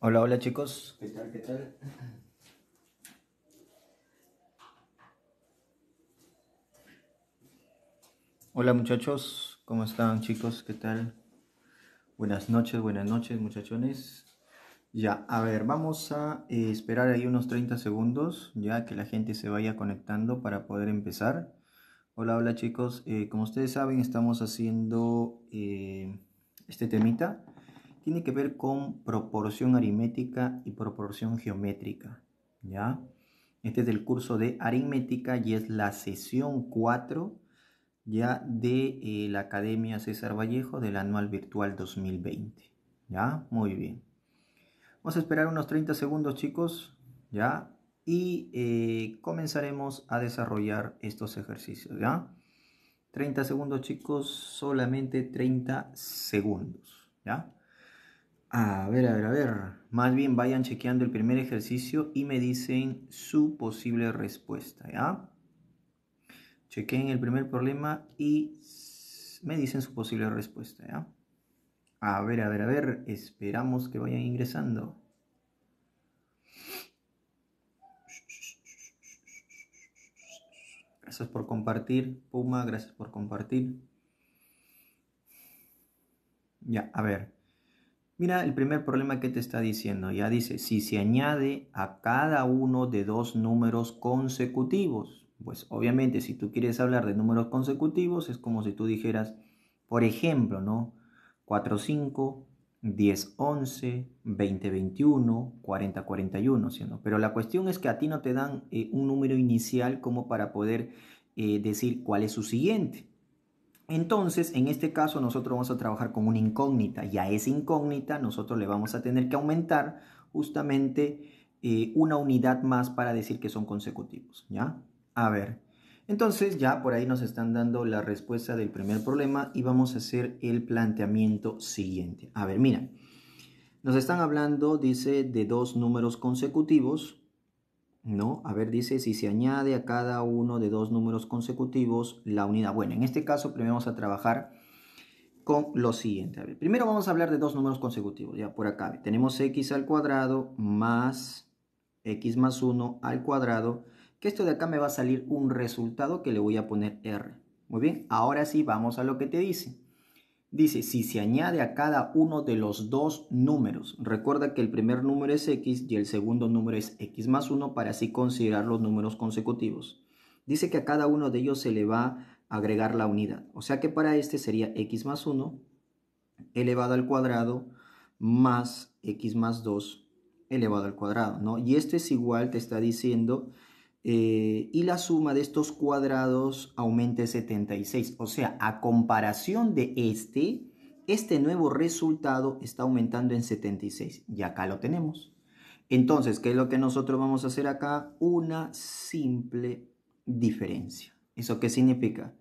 Hola, hola chicos. ¿Qué tal? ¿Qué tal? Hola muchachos, ¿cómo están chicos? ¿Qué tal? Buenas noches, buenas noches muchachones. Ya, a ver, vamos a eh, esperar ahí unos 30 segundos, ya que la gente se vaya conectando para poder empezar. Hola, hola chicos, eh, como ustedes saben estamos haciendo eh, este temita tiene que ver con proporción aritmética y proporción geométrica. ¿ya? Este es el curso de aritmética y es la sesión 4 ya de eh, la Academia César Vallejo del Anual Virtual 2020. ¿Ya? Muy bien. Vamos a esperar unos 30 segundos, chicos. ¿Ya? Y eh, comenzaremos a desarrollar estos ejercicios. ¿Ya? 30 segundos, chicos. Solamente 30 segundos. ¿Ya? A ver, a ver, a ver. Más bien vayan chequeando el primer ejercicio y me dicen su posible respuesta, ¿ya? Chequeen el primer problema y me dicen su posible respuesta, ¿ya? A ver, a ver, a ver. Esperamos que vayan ingresando. Gracias por compartir, Puma, gracias por compartir. Ya, a ver. Mira el primer problema que te está diciendo. Ya dice, si se añade a cada uno de dos números consecutivos. Pues obviamente si tú quieres hablar de números consecutivos es como si tú dijeras, por ejemplo, ¿no? 4, 5, 10, 11, 20, 21, 40, 41, ¿sí Pero la cuestión es que a ti no te dan eh, un número inicial como para poder eh, decir cuál es su siguiente. Entonces, en este caso, nosotros vamos a trabajar con una incógnita y a esa incógnita nosotros le vamos a tener que aumentar justamente eh, una unidad más para decir que son consecutivos, ¿ya? A ver, entonces ya por ahí nos están dando la respuesta del primer problema y vamos a hacer el planteamiento siguiente. A ver, mira, nos están hablando, dice, de dos números consecutivos ¿no? A ver, dice, si se añade a cada uno de dos números consecutivos la unidad. Bueno, en este caso primero vamos a trabajar con lo siguiente. primero vamos a hablar de dos números consecutivos, ya por acá. Tenemos x al cuadrado más x más 1 al cuadrado, que esto de acá me va a salir un resultado que le voy a poner r. Muy bien, ahora sí vamos a lo que te dice. Dice, si se añade a cada uno de los dos números, recuerda que el primer número es x y el segundo número es x más 1 para así considerar los números consecutivos. Dice que a cada uno de ellos se le va a agregar la unidad. O sea que para este sería x más 1 elevado al cuadrado más x más 2 elevado al cuadrado, ¿no? Y este es igual, te está diciendo eh, y la suma de estos cuadrados aumente 76. O sea, a comparación de este, este nuevo resultado está aumentando en 76. Y acá lo tenemos. Entonces, ¿qué es lo que nosotros vamos a hacer acá? Una simple diferencia. ¿Eso qué significa?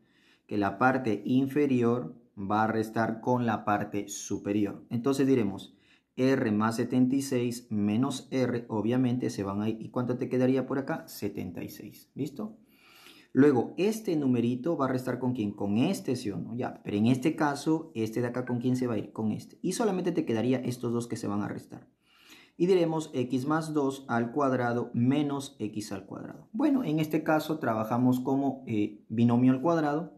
Que la parte inferior va a restar con la parte superior. Entonces diremos, R más 76 menos R, obviamente se van ahí. ¿Y cuánto te quedaría por acá? 76, ¿listo? Luego, este numerito va a restar con quién? Con este, ¿sí o no? Ya, pero en este caso, este de acá, ¿con quién se va a ir? Con este. Y solamente te quedaría estos dos que se van a restar. Y diremos x más 2 al cuadrado menos x al cuadrado. Bueno, en este caso trabajamos como eh, binomio al cuadrado,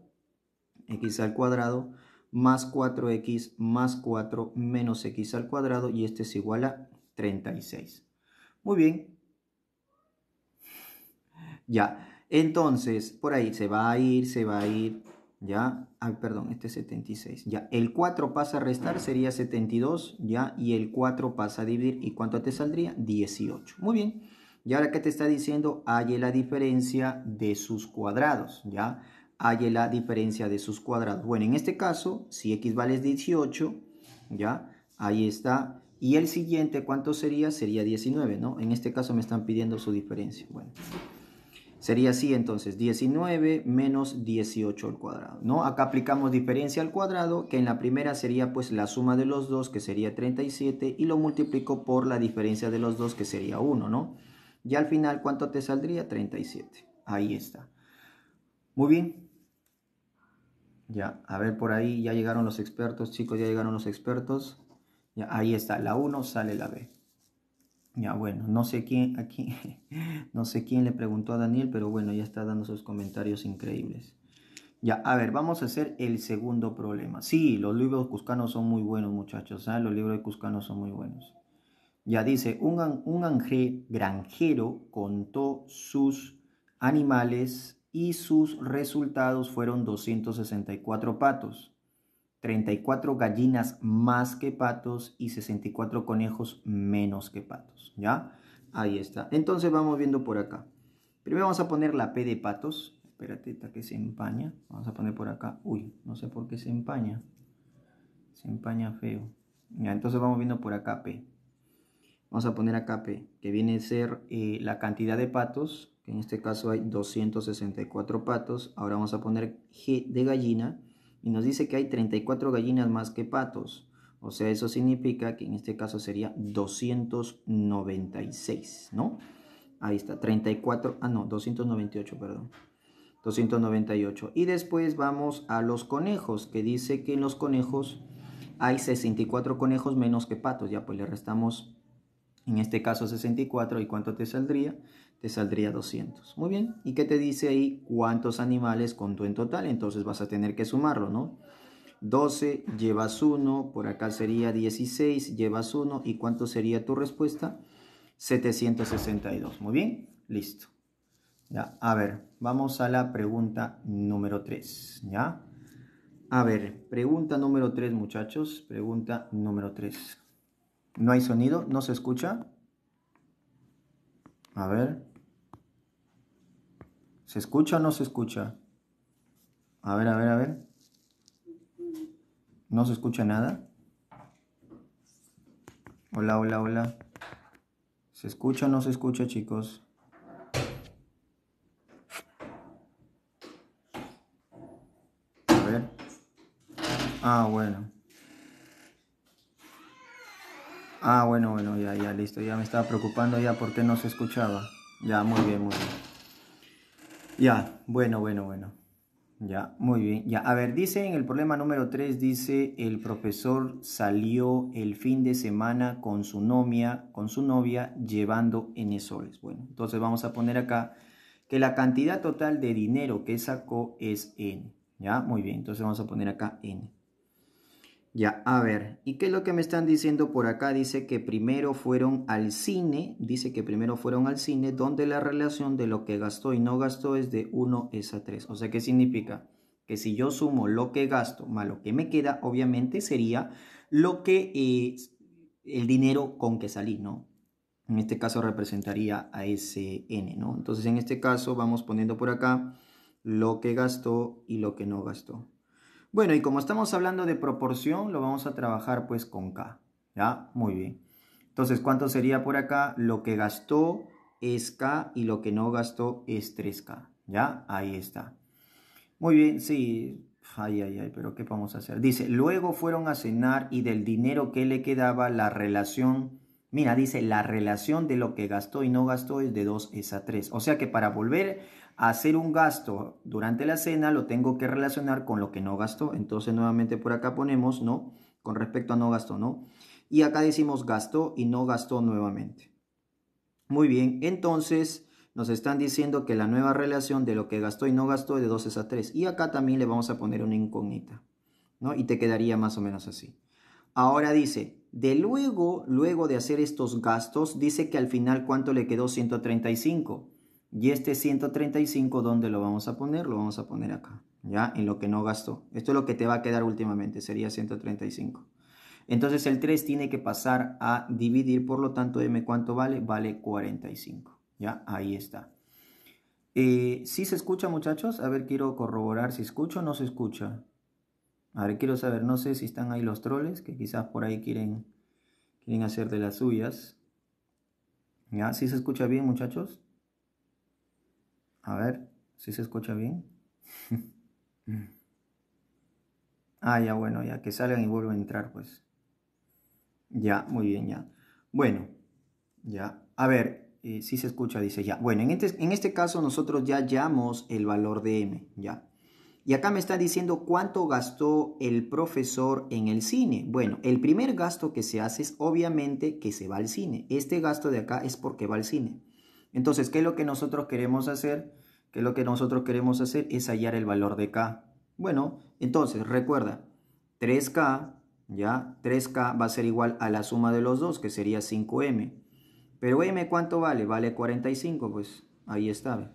x al cuadrado más 4x más 4 menos x al cuadrado y este es igual a 36. Muy bien. Ya, entonces por ahí se va a ir, se va a ir, ya, Ay, perdón, este es 76, ya, el 4 pasa a restar, sería 72, ya, y el 4 pasa a dividir, ¿y cuánto te saldría? 18. Muy bien, y ahora que te está diciendo, halle la diferencia de sus cuadrados, ya, hay la diferencia de sus cuadrados. Bueno, en este caso, si x vale 18, ¿ya? Ahí está. Y el siguiente, ¿cuánto sería? Sería 19, ¿no? En este caso me están pidiendo su diferencia. Bueno, sería así entonces, 19 menos 18 al cuadrado, ¿no? Acá aplicamos diferencia al cuadrado, que en la primera sería pues la suma de los dos, que sería 37, y lo multiplico por la diferencia de los dos, que sería 1, ¿no? Y al final, ¿cuánto te saldría? 37. Ahí está. Muy bien, ya, a ver por ahí, ya llegaron los expertos, chicos, ya llegaron los expertos. Ya, ahí está, la 1 sale la B. Ya, bueno, no sé quién aquí, no sé quién le preguntó a Daniel, pero bueno, ya está dando sus comentarios increíbles. Ya, a ver, vamos a hacer el segundo problema. Sí, los libros cuscanos son muy buenos, muchachos, ¿eh? los libros de cuscanos son muy buenos. Ya dice, un, un granjero contó sus animales y sus resultados fueron 264 patos, 34 gallinas más que patos y 64 conejos menos que patos, ¿ya? Ahí está. Entonces vamos viendo por acá. Primero vamos a poner la P de patos. Espérate, está que se empaña. Vamos a poner por acá. Uy, no sé por qué se empaña. Se empaña feo. Ya, entonces vamos viendo por acá P. Vamos a poner acá P, que viene a ser eh, la cantidad de patos, que en este caso hay 264 patos. Ahora vamos a poner G de gallina y nos dice que hay 34 gallinas más que patos. O sea, eso significa que en este caso sería 296, ¿no? Ahí está, 34, ah no, 298, perdón. 298. Y después vamos a los conejos, que dice que en los conejos hay 64 conejos menos que patos. Ya, pues le restamos en este caso 64, ¿y cuánto te saldría? Te saldría 200. Muy bien, ¿y qué te dice ahí cuántos animales contó en total? Entonces vas a tener que sumarlo, ¿no? 12, llevas 1, por acá sería 16, llevas 1, ¿y cuánto sería tu respuesta? 762, muy bien, listo. Ya, a ver, vamos a la pregunta número 3, ¿ya? A ver, pregunta número 3, muchachos, pregunta número 3. No hay sonido, no se escucha. A ver. ¿Se escucha o no se escucha? A ver, a ver, a ver. ¿No se escucha nada? Hola, hola, hola. ¿Se escucha o no se escucha, chicos? A ver. Ah, bueno. Ah, bueno, bueno, ya, ya, listo. Ya me estaba preocupando ya porque no se escuchaba. Ya, muy bien, muy bien. Ya, bueno, bueno, bueno. Ya, muy bien. Ya, a ver, dice en el problema número 3, dice, el profesor salió el fin de semana con su novia, con su novia llevando N soles. Bueno, entonces vamos a poner acá que la cantidad total de dinero que sacó es N. Ya, muy bien. Entonces vamos a poner acá N. Ya, a ver, ¿y qué es lo que me están diciendo por acá? Dice que primero fueron al cine, dice que primero fueron al cine, donde la relación de lo que gastó y no gastó es de 1 es a 3. O sea, ¿qué significa? Que si yo sumo lo que gasto más lo que me queda, obviamente sería lo que eh, el dinero con que salí, ¿no? En este caso representaría a ese n, ¿no? Entonces, en este caso vamos poniendo por acá lo que gastó y lo que no gastó. Bueno, y como estamos hablando de proporción, lo vamos a trabajar pues con K. ¿Ya? Muy bien. Entonces, ¿cuánto sería por acá? Lo que gastó es K y lo que no gastó es 3K. ¿Ya? Ahí está. Muy bien, sí. Ay, ay, ay, pero ¿qué vamos a hacer? Dice, luego fueron a cenar y del dinero que le quedaba la relación, mira, dice, la relación de lo que gastó y no gastó es de 2 es a 3. O sea que para volver hacer un gasto durante la cena lo tengo que relacionar con lo que no gastó. Entonces nuevamente por acá ponemos no, con respecto a no gastó, ¿no? Y acá decimos gastó y no gastó nuevamente. Muy bien, entonces nos están diciendo que la nueva relación de lo que gastó y no gastó es de 2 a 3. Y acá también le vamos a poner una incógnita, ¿no? Y te quedaría más o menos así. Ahora dice, de luego, luego de hacer estos gastos, dice que al final cuánto le quedó 135. Y este 135, ¿dónde lo vamos a poner? Lo vamos a poner acá, ¿ya? En lo que no gastó. Esto es lo que te va a quedar últimamente, sería 135. Entonces el 3 tiene que pasar a dividir, por lo tanto, M cuánto vale? Vale 45, ¿ya? Ahí está. ¿Si eh, ¿Sí se escucha, muchachos? A ver, quiero corroborar si escucho o no se escucha. A ver, quiero saber, no sé si están ahí los troles, que quizás por ahí quieren, quieren hacer de las suyas. ¿Ya? ¿Sí se escucha bien, muchachos? A ver si se escucha bien. ah, ya bueno, ya que salgan y vuelvan a entrar, pues. Ya, muy bien, ya. Bueno, ya. A ver, eh, si se escucha, dice ya. Bueno, en este, en este caso nosotros ya llamamos el valor de m, ya. Y acá me está diciendo cuánto gastó el profesor en el cine. Bueno, el primer gasto que se hace es obviamente que se va al cine. Este gasto de acá es porque va al cine. Entonces, ¿qué es lo que nosotros queremos hacer? ¿Qué es lo que nosotros queremos hacer? Es hallar el valor de K. Bueno, entonces, recuerda, 3K, ¿ya? 3K va a ser igual a la suma de los dos, que sería 5M. Pero M, ¿cuánto vale? Vale 45, pues ahí está.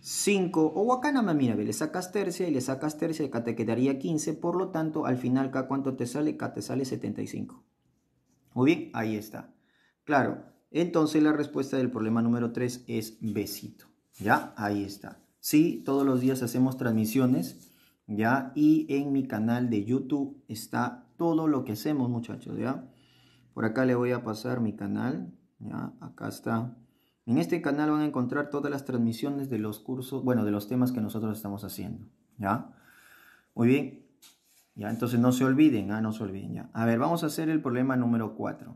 5, o acá nada más, mira, le sacas tercia y le sacas tercia, acá te quedaría 15, por lo tanto, al final, ¿K cuánto te sale? K te sale 75. Muy bien, ahí está. Claro, entonces la respuesta del problema número 3 es besito. Ya, ahí está. Sí, todos los días hacemos transmisiones, ya, y en mi canal de YouTube está todo lo que hacemos, muchachos, ya. Por acá le voy a pasar mi canal, ya, acá está. En este canal van a encontrar todas las transmisiones de los cursos, bueno, de los temas que nosotros estamos haciendo, ya. Muy bien, ya, entonces no se olviden, ah, no se olviden, ya. A ver, vamos a hacer el problema número 4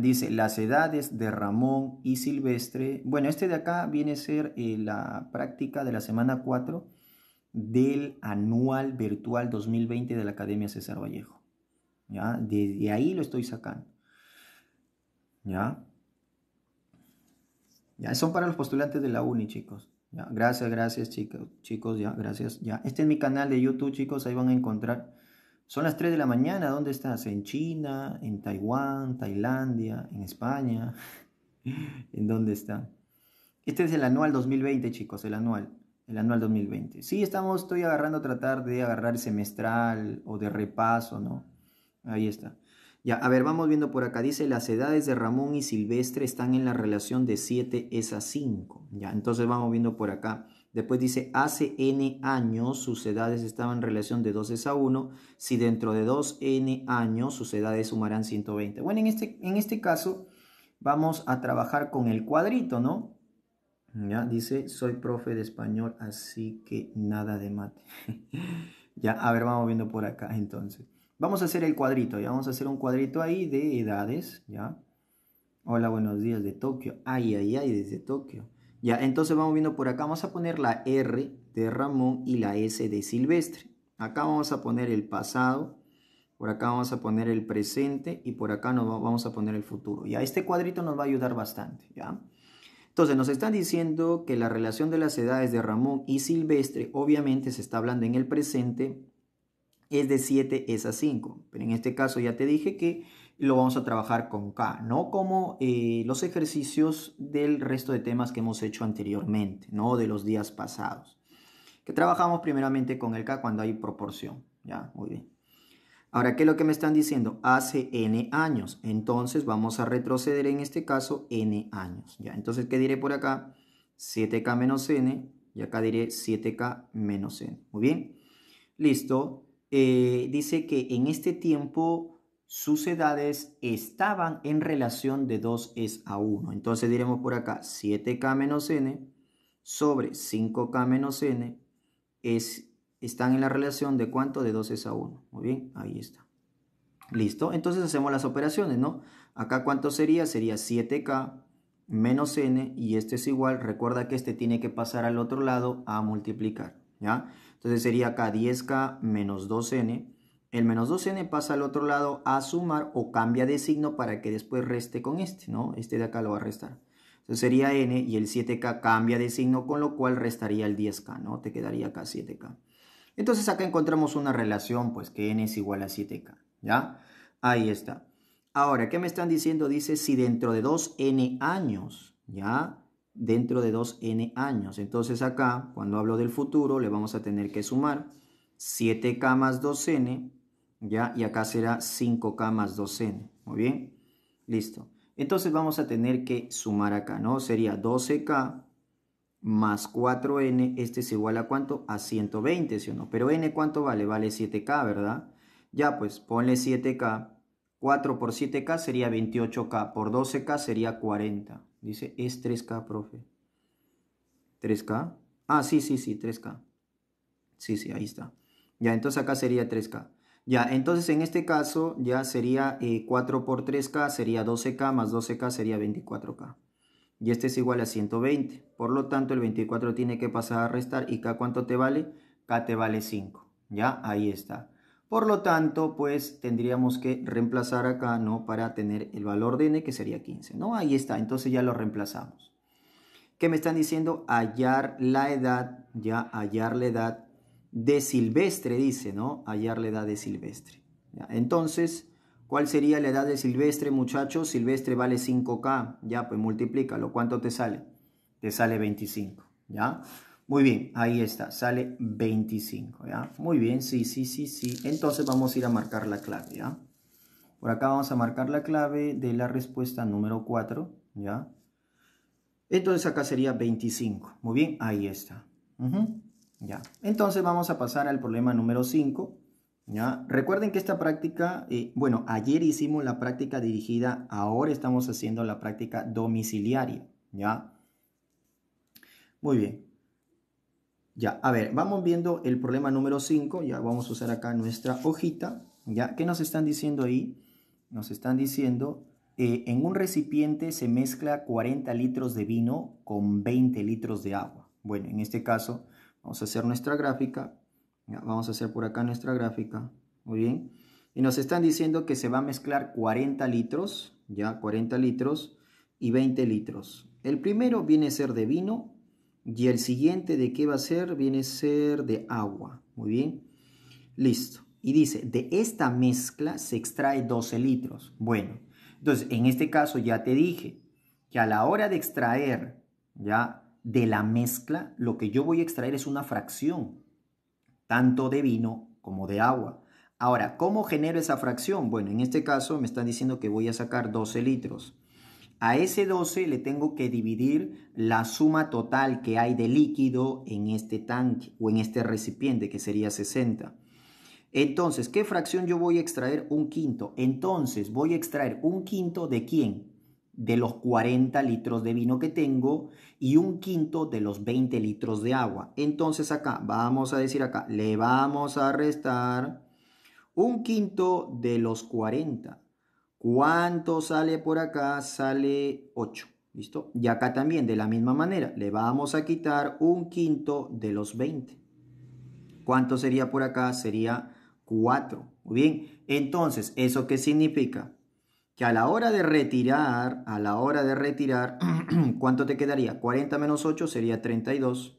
dice, las edades de Ramón y Silvestre. Bueno, este de acá viene a ser eh, la práctica de la semana 4 del anual virtual 2020 de la Academia César Vallejo. ¿Ya? Desde ahí lo estoy sacando. ¿Ya? ¿Ya? Son para los postulantes de la UNI, chicos. Gracias, gracias, chicos. Chicos, ya, gracias. Ya. Este es mi canal de YouTube, chicos. Ahí van a encontrar son las 3 de la mañana, ¿dónde estás? ¿En China? ¿En Taiwán? ¿Tailandia? ¿En España? ¿En dónde está? Este es el anual 2020, chicos, el anual. El anual 2020. Sí, estamos, estoy agarrando, tratar de agarrar semestral o de repaso, ¿no? Ahí está. Ya, a ver, vamos viendo por acá. Dice, las edades de Ramón y Silvestre están en la relación de 7 es a 5. Ya, entonces vamos viendo por acá. Después dice, hace n años sus edades estaban en relación de 12 a 1, si dentro de 2n años sus edades sumarán 120. Bueno, en este, en este caso vamos a trabajar con el cuadrito, ¿no? Ya dice, soy profe de español, así que nada de mate. ya, a ver, vamos viendo por acá entonces. Vamos a hacer el cuadrito, ya vamos a hacer un cuadrito ahí de edades, ¿ya? Hola, buenos días de Tokio. Ay, ay, ay, desde Tokio. Ya, entonces vamos viendo por acá, vamos a poner la R de Ramón y la S de Silvestre. Acá vamos a poner el pasado, por acá vamos a poner el presente y por acá nos vamos a poner el futuro. Ya, este cuadrito nos va a ayudar bastante, ¿ya? Entonces nos están diciendo que la relación de las edades de Ramón y Silvestre, obviamente se está hablando en el presente, es de 7 es a 5. Pero en este caso ya te dije que lo vamos a trabajar con K, no como eh, los ejercicios del resto de temas que hemos hecho anteriormente, no de los días pasados, que trabajamos primeramente con el K cuando hay proporción, ya, muy bien. Ahora, ¿qué es lo que me están diciendo? Hace n años, entonces vamos a retroceder en este caso n años, ya, entonces, ¿qué diré por acá? 7K menos n, y acá diré 7K menos n, muy bien, listo, eh, dice que en este tiempo sus edades estaban en relación de 2 es a 1. Entonces diremos por acá 7k menos n sobre 5k menos n es, están en la relación de cuánto de 2 es a 1. Muy bien, ahí está. Listo, entonces hacemos las operaciones, ¿no? Acá cuánto sería? Sería 7k menos n y este es igual, recuerda que este tiene que pasar al otro lado a multiplicar, ¿ya? Entonces sería acá 10k menos 2n el menos 2n pasa al otro lado a sumar o cambia de signo para que después reste con este, ¿no? Este de acá lo va a restar. Entonces sería n y el 7k cambia de signo, con lo cual restaría el 10k, ¿no? Te quedaría acá 7k. Entonces acá encontramos una relación, pues que n es igual a 7k, ¿ya? Ahí está. Ahora, ¿qué me están diciendo? Dice si dentro de 2n años, ¿ya? Dentro de 2n años. Entonces acá, cuando hablo del futuro, le vamos a tener que sumar 7k más 2n ¿ya? Y acá será 5K más 2N, muy bien, listo. Entonces vamos a tener que sumar acá, ¿no? Sería 12K más 4N, este es igual a cuánto? A 120, ¿sí o no? Pero N cuánto vale? Vale 7K, ¿verdad? Ya pues, ponle 7K, 4 por 7K sería 28K, por 12K sería 40, dice, es 3K, profe. 3K. Ah, sí, sí, sí, 3K. Sí, sí, ahí está. Ya, entonces acá sería 3K. Ya, entonces en este caso ya sería 4 eh, por 3K sería 12K más 12K sería 24K. Y este es igual a 120. Por lo tanto, el 24 tiene que pasar a restar. ¿Y K cuánto te vale? K te vale 5. Ya, ahí está. Por lo tanto, pues tendríamos que reemplazar acá, ¿no? Para tener el valor de n que sería 15, ¿no? Ahí está, entonces ya lo reemplazamos. ¿Qué me están diciendo? Hallar la edad, ya hallar la edad de silvestre, dice, ¿no? Hallar la edad de silvestre. Entonces, ¿cuál sería la edad de silvestre, muchachos? Silvestre vale 5K, ya, pues multiplícalo. ¿Cuánto te sale? Te sale 25, ¿ya? Muy bien, ahí está, sale 25, ¿ya? Muy bien, sí, sí, sí, sí. Entonces vamos a ir a marcar la clave, ¿ya? Por acá vamos a marcar la clave de la respuesta número 4, ¿ya? Entonces acá sería 25. Muy bien, ahí está. ¿ya? Entonces vamos a pasar al problema número 5. ¿Ya? Recuerden que esta práctica, eh, bueno, ayer hicimos la práctica dirigida, ahora estamos haciendo la práctica domiciliaria, ¿ya? Muy bien. Ya, a ver, vamos viendo el problema número 5, ya vamos a usar acá nuestra hojita, ¿ya? ¿Qué nos están diciendo ahí? Nos están diciendo, eh, en un recipiente se mezcla 40 litros de vino con 20 litros de agua. Bueno, en este caso Vamos a hacer nuestra gráfica. vamos a hacer por acá nuestra gráfica. Muy bien. Y nos están diciendo que se va a mezclar 40 litros, ya 40 litros y 20 litros. El primero viene a ser de vino y el siguiente de qué va a ser viene a ser de agua. Muy bien. Listo. Y dice, de esta mezcla se extrae 12 litros. Bueno, entonces en este caso ya te dije que a la hora de extraer ya de la mezcla, lo que yo voy a extraer es una fracción, tanto de vino como de agua. Ahora, ¿cómo genero esa fracción? Bueno, en este caso me están diciendo que voy a sacar 12 litros. A ese 12 le tengo que dividir la suma total que hay de líquido en este tanque o en este recipiente, que sería 60. Entonces, ¿qué fracción yo voy a extraer? Un quinto. Entonces, voy a extraer un quinto de quién? de los 40 litros de vino que tengo y un quinto de los 20 litros de agua. Entonces acá, vamos a decir acá, le vamos a restar un quinto de los 40. ¿Cuánto sale por acá? Sale 8. ¿Listo? Y acá también, de la misma manera, le vamos a quitar un quinto de los 20. ¿Cuánto sería por acá? Sería 4. Muy bien. Entonces, ¿eso qué significa? que a la hora de retirar, a la hora de retirar, ¿cuánto te quedaría? 40 menos 8 sería 32,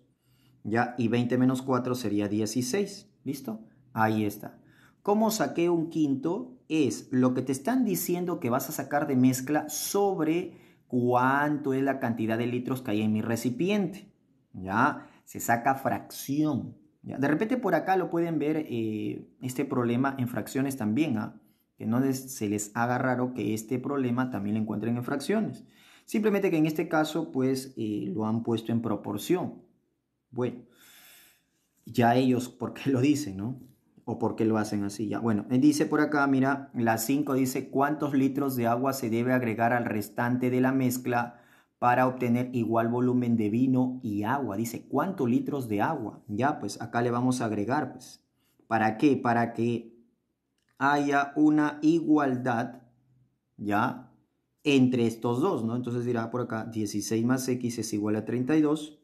¿ya? Y 20 menos 4 sería 16, ¿listo? Ahí está. ¿Cómo saqué un quinto? Es lo que te están diciendo que vas a sacar de mezcla sobre cuánto es la cantidad de litros que hay en mi recipiente, ¿ya? Se saca fracción. ¿ya? De repente por acá lo pueden ver eh, este problema en fracciones también, ¿ah? que no se les haga raro que este problema también lo encuentren en fracciones. Simplemente que en este caso, pues, eh, lo han puesto en proporción. Bueno, ya ellos, ¿por qué lo dicen, no? ¿O por qué lo hacen así? Ya, bueno, dice por acá, mira, la 5 dice cuántos litros de agua se debe agregar al restante de la mezcla para obtener igual volumen de vino y agua. Dice, ¿cuántos litros de agua? Ya, pues acá le vamos a agregar, pues. ¿Para qué? Para que haya una igualdad, ¿ya? Entre estos dos, ¿no? Entonces dirá por acá 16 más x es igual a 32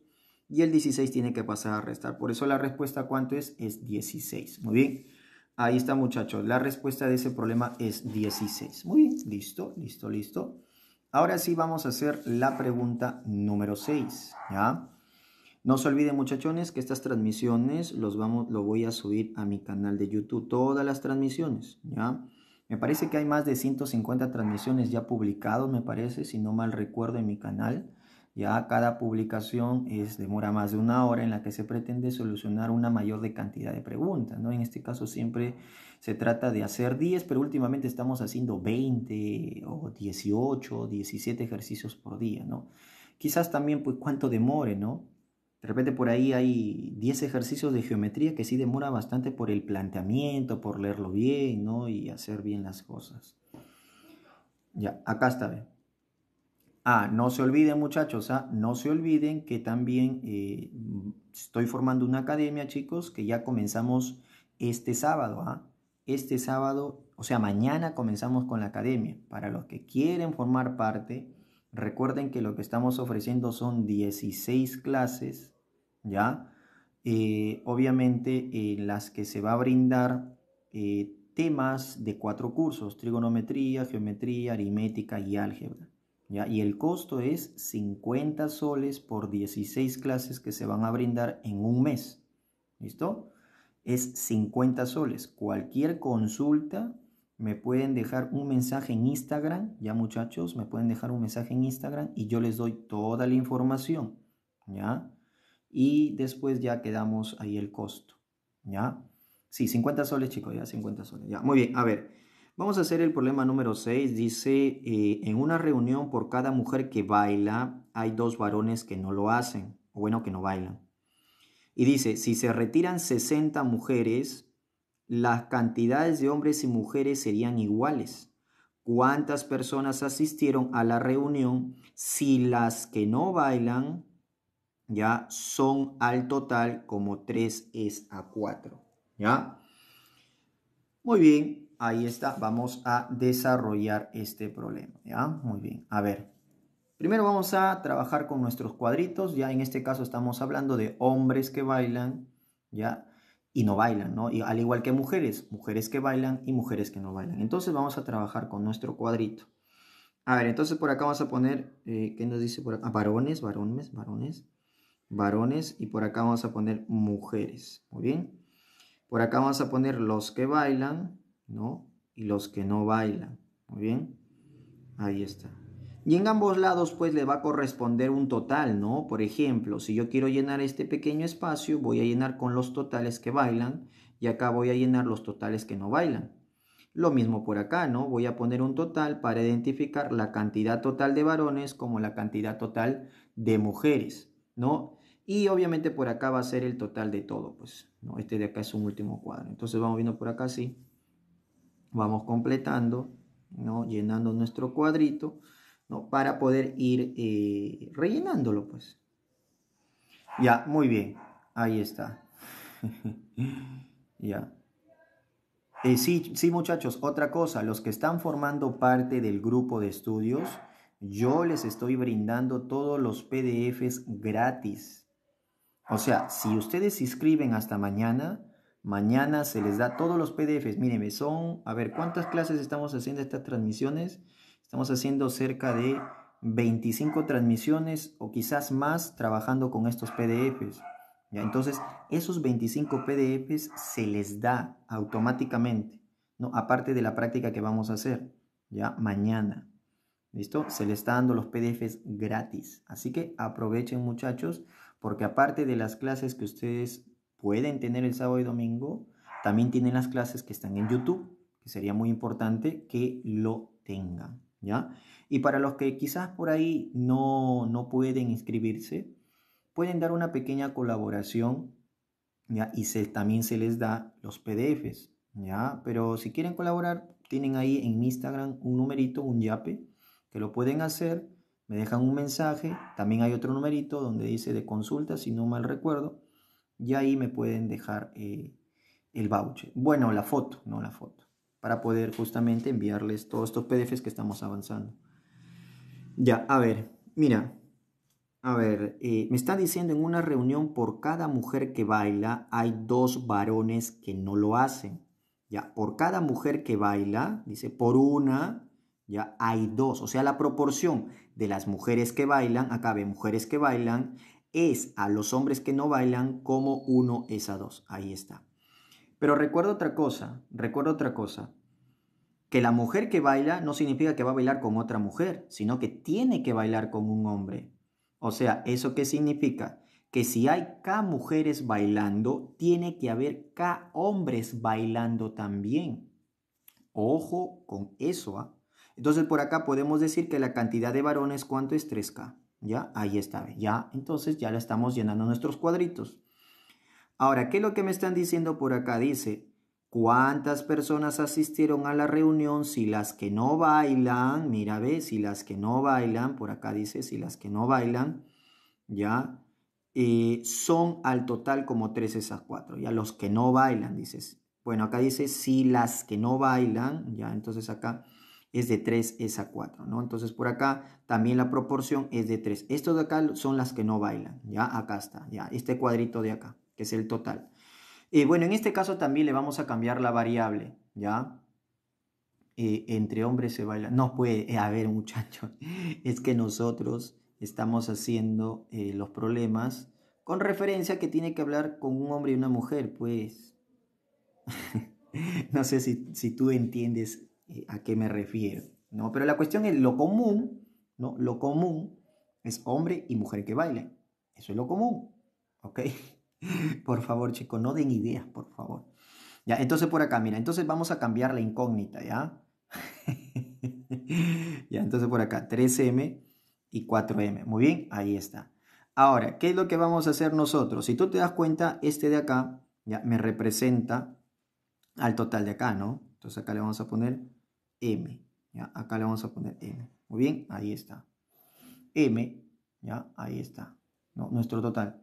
y el 16 tiene que pasar a restar. Por eso la respuesta cuánto es? Es 16. Muy bien. Ahí está muchachos, la respuesta de ese problema es 16. Muy bien, listo, listo, listo. Ahora sí vamos a hacer la pregunta número 6, ¿ya? No se olviden muchachones que estas transmisiones los vamos, lo voy a subir a mi canal de YouTube, todas las transmisiones, ¿ya? Me parece que hay más de 150 transmisiones ya publicadas, me parece, si no mal recuerdo, en mi canal. Ya cada publicación es, demora más de una hora en la que se pretende solucionar una mayor de cantidad de preguntas. ¿no? En este caso siempre se trata de hacer 10, pero últimamente estamos haciendo 20 o 18 o 17 ejercicios por día. ¿no? Quizás también pues cuánto demore, ¿no? De repente por ahí hay 10 ejercicios de geometría que sí demora bastante por el planteamiento, por leerlo bien, ¿no? Y hacer bien las cosas. Ya, acá está. Bien. Ah, no se olviden muchachos, ¿ah? no se olviden que también eh, estoy formando una academia, chicos, que ya comenzamos este sábado. ¿ah? Este sábado, o sea, mañana comenzamos con la academia. Para los que quieren formar parte, recuerden que lo que estamos ofreciendo son 16 clases ¿ya? Eh, obviamente en eh, las que se va a brindar eh, temas de cuatro cursos, trigonometría, geometría, aritmética y álgebra. ¿ya? Y el costo es 50 soles por 16 clases que se van a brindar en un mes. ¿Listo? Es 50 soles. Cualquier consulta me pueden dejar un mensaje en Instagram, ya muchachos, me pueden dejar un mensaje en Instagram y yo les doy toda la información, ¿ya? y después ya quedamos ahí el costo, ¿ya? Sí, 50 soles, chicos, ya 50 soles, ya. Muy bien, a ver, vamos a hacer el problema número 6. Dice, eh, en una reunión por cada mujer que baila, hay dos varones que no lo hacen, o bueno, que no bailan. Y dice, si se retiran 60 mujeres, las cantidades de hombres y mujeres serían iguales. ¿Cuántas personas asistieron a la reunión si las que no bailan ¿ya? Son al total como 3 es a 4, ¿ya? Muy bien, ahí está, vamos a desarrollar este problema, ¿ya? Muy bien, a ver. Primero vamos a trabajar con nuestros cuadritos, ya en este caso estamos hablando de hombres que bailan, ¿ya? Y no bailan, ¿no? Y al igual que mujeres, mujeres que bailan y mujeres que no bailan. Entonces vamos a trabajar con nuestro cuadrito. A ver, entonces por acá vamos a poner, eh, ¿qué nos dice por acá? Ah, varones, varones, varones varones y por acá vamos a poner mujeres, muy bien. Por acá vamos a poner los que bailan, ¿no? Y los que no bailan, muy bien. Ahí está. Y en ambos lados pues le va a corresponder un total, ¿no? Por ejemplo, si yo quiero llenar este pequeño espacio, voy a llenar con los totales que bailan y acá voy a llenar los totales que no bailan. Lo mismo por acá, ¿no? Voy a poner un total para identificar la cantidad total de varones como la cantidad total de mujeres, ¿no? Y obviamente por acá va a ser el total de todo, pues, ¿no? Este de acá es un último cuadro. Entonces vamos viendo por acá sí. Vamos completando, ¿no? Llenando nuestro cuadrito, ¿no? Para poder ir eh, rellenándolo, pues. Ya, muy bien. Ahí está. ya. Eh, sí, sí, muchachos, otra cosa, los que están formando parte del grupo de estudios, yo les estoy brindando todos los PDFs gratis. O sea, si ustedes se inscriben hasta mañana, mañana se les da todos los PDFs. Mírenme, son, a ver, ¿cuántas clases estamos haciendo estas transmisiones? Estamos haciendo cerca de 25 transmisiones o quizás más trabajando con estos PDFs. ¿ya? Entonces, esos 25 PDFs se les da automáticamente, ¿no? aparte de la práctica que vamos a hacer ya mañana. ¿Listo? Se les está dando los PDFs gratis. Así que aprovechen muchachos porque aparte de las clases que ustedes pueden tener el sábado y domingo, también tienen las clases que están en YouTube, que sería muy importante que lo tengan, ¿ya? Y para los que quizás por ahí no, pueden inscribirse, pueden dar una pequeña colaboración, ¿ya? Y se, también se les da los PDFs, ¿ya? Pero si quieren colaborar, tienen ahí en Instagram un numerito, un yape, que lo pueden hacer me dejan un mensaje, también hay otro numerito donde dice de consulta, si no mal recuerdo, y ahí me pueden dejar eh, el voucher. Bueno, la foto, no la foto, para poder justamente enviarles todos estos PDFs que estamos avanzando. Ya, a ver, mira, a ver, eh, me está diciendo en una reunión por cada mujer que baila hay dos varones que no lo hacen. Ya, por cada mujer que baila, dice, por una, ya hay dos. O sea, la proporción de las mujeres que bailan, acá ve mujeres que bailan, es a los hombres que no bailan como uno es a dos. Ahí está. Pero recuerda otra cosa, recuerda otra cosa. Que la mujer que baila no significa que va a bailar con otra mujer, sino que tiene que bailar con un hombre. O sea, ¿eso qué significa? Que si hay K mujeres bailando, tiene que haber K hombres bailando también. Ojo con eso. ¿ah? Entonces por acá podemos decir que la cantidad de varones, ¿cuánto es 3K? ¿Ya? Ahí está, ya. Entonces ya la estamos llenando nuestros cuadritos. Ahora, ¿qué es lo que me están diciendo por acá? Dice, ¿cuántas personas asistieron a la reunión? Si las que no bailan, mira, ve, si las que no bailan, por acá dice, si las que no bailan, ¿ya? Eh, son al total como tres esas cuatro, ya los que no bailan, dices. Bueno, acá dice si las que no bailan, ya, entonces acá es de 3 es a 4, ¿no? Entonces por acá también la proporción es de 3. Estos de acá son las que no bailan, ¿ya? Acá está, ya, este cuadrito de acá, que es el total. Eh, bueno, en este caso también le vamos a cambiar la variable, ¿ya? Eh, entre hombres se baila. No puede, haber eh, muchacho muchachos, es que nosotros estamos haciendo los problemas con referencia que tiene que hablar con un hombre y una mujer, pues. no sé si, si tú entiendes eh, a qué me refiero, ¿no? Pero la cuestión es lo común, ¿no? Lo común es hombre y mujer que bailen. Eso es lo común, ¿ok? por favor, chicos, no den ideas, por favor. Ya, entonces por acá, mira, entonces vamos a cambiar la incógnita, ¿ya? ya, entonces por acá, 3M y 4M. Muy bien, ahí está. Ahora, ¿qué es lo que vamos a hacer nosotros? Si tú te das cuenta, este de acá ya me representa al total de acá, ¿no? Entonces acá le vamos a poner M. ¿ya? Acá le vamos a poner M. Muy bien, ahí está. M, ¿ya? Ahí está. No, nuestro total.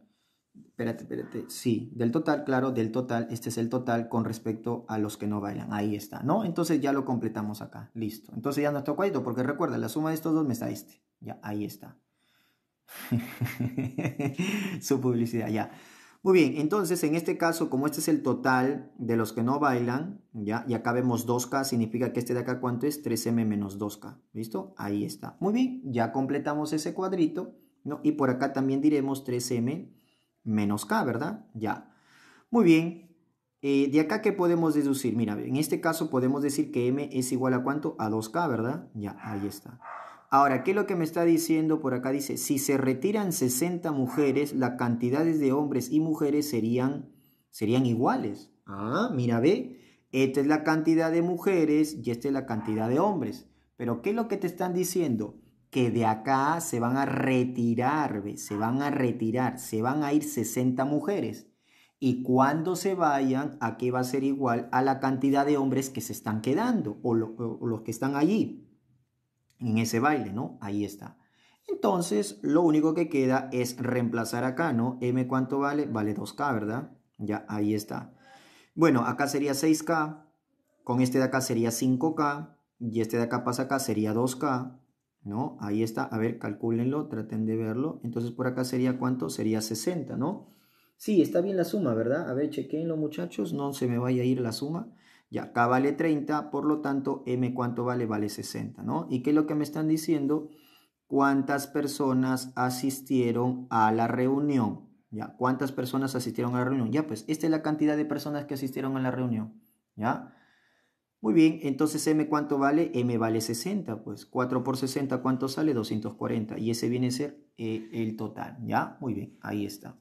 Espérate, espérate. Sí, del total, claro, del total. Este es el total con respecto a los que no vayan. Ahí está, ¿no? Entonces ya lo completamos acá. Listo. Entonces ya no está cuadrito, porque recuerda, la suma de estos dos me está este. Ya, ahí está. Su publicidad, ya. Muy bien, entonces en este caso, como este es el total de los que no bailan, ¿ya? Y acá vemos 2K, significa que este de acá, ¿cuánto es? 3M menos 2K, ¿listo? Ahí está. Muy bien, ya completamos ese cuadrito, ¿no? Y por acá también diremos 3M menos K, ¿verdad? Ya. Muy bien, eh, ¿De acá qué podemos deducir? Mira, en este caso podemos decir que m es igual a cuánto? A 2k, ¿verdad? Ya, ahí está. Ahora, ¿qué es lo que me está diciendo por acá? Dice, si se retiran 60 mujeres, las cantidades de hombres y mujeres serían, serían iguales. Ah, mira, ve, esta es la cantidad de mujeres y esta es la cantidad de hombres. Pero ¿qué es lo que te están diciendo? que de acá se van a retirar, ¿ve? se van a retirar, se van a ir 60 mujeres. Y cuando se vayan, a qué va a ser igual a la cantidad de hombres que se están quedando o los que están allí en ese baile, ¿no? Ahí está. Entonces, lo único que queda es reemplazar acá, ¿no? M cuánto vale? Vale 2K, ¿verdad? Ya, ahí está. Bueno, acá sería 6K, con este de acá sería 5K, y este de acá pasa acá sería 2K, ¿no? Ahí está, a ver, calcúlenlo, traten de verlo. Entonces, por acá sería cuánto? Sería 60, ¿no? Sí, está bien la suma, ¿verdad? A ver, chequenlo, muchachos, no se me vaya a ir la suma. Ya, K vale 30, por lo tanto, M cuánto vale? Vale 60, ¿no? ¿Y qué es lo que me están diciendo? ¿Cuántas personas asistieron a la reunión? ¿Ya? ¿Cuántas personas asistieron a la reunión? Ya, pues, esta es la cantidad de personas que asistieron a la reunión, ¿ya? Muy bien, entonces M cuánto vale? M vale 60, pues 4 por 60 cuánto sale? 240 y ese viene a ser eh, el total, ¿ya? Muy bien, ahí está.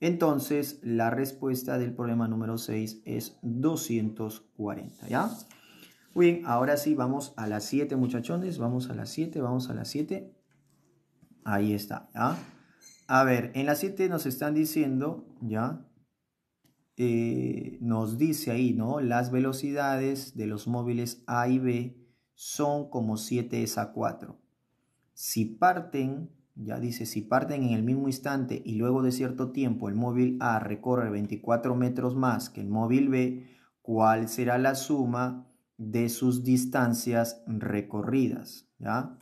Entonces, la respuesta del problema número 6 es 240, ¿ya? Muy bien, ahora sí vamos a las 7, muchachones. Vamos a las 7, vamos a las 7. Ahí está, ¿ya? A ver, en las 7 nos están diciendo, ¿ya? Eh, nos dice ahí, ¿no? Las velocidades de los móviles A y B son como 7 es a 4. Si parten ya dice, si parten en el mismo instante y luego de cierto tiempo el móvil A recorre 24 metros más que el móvil B, ¿cuál será la suma de sus distancias recorridas? ¿Ya?